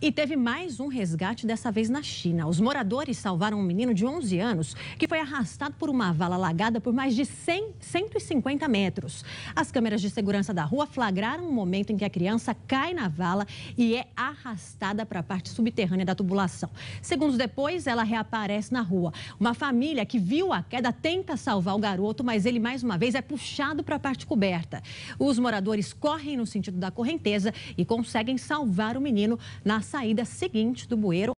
E teve mais um resgate, dessa vez na China. Os moradores salvaram um menino de 11 anos que foi arrastado por uma vala alagada por mais de 100, 150 metros. As câmeras de segurança da rua flagraram o um momento em que a criança cai na vala e é arrastada para a parte subterrânea da tubulação. Segundos depois, ela reaparece na rua. Uma família que viu a queda tenta salvar o garoto, mas ele mais uma vez é puxado para a parte coberta. Os moradores correm no sentido da correnteza e conseguem salvar o menino na saída seguinte do bueiro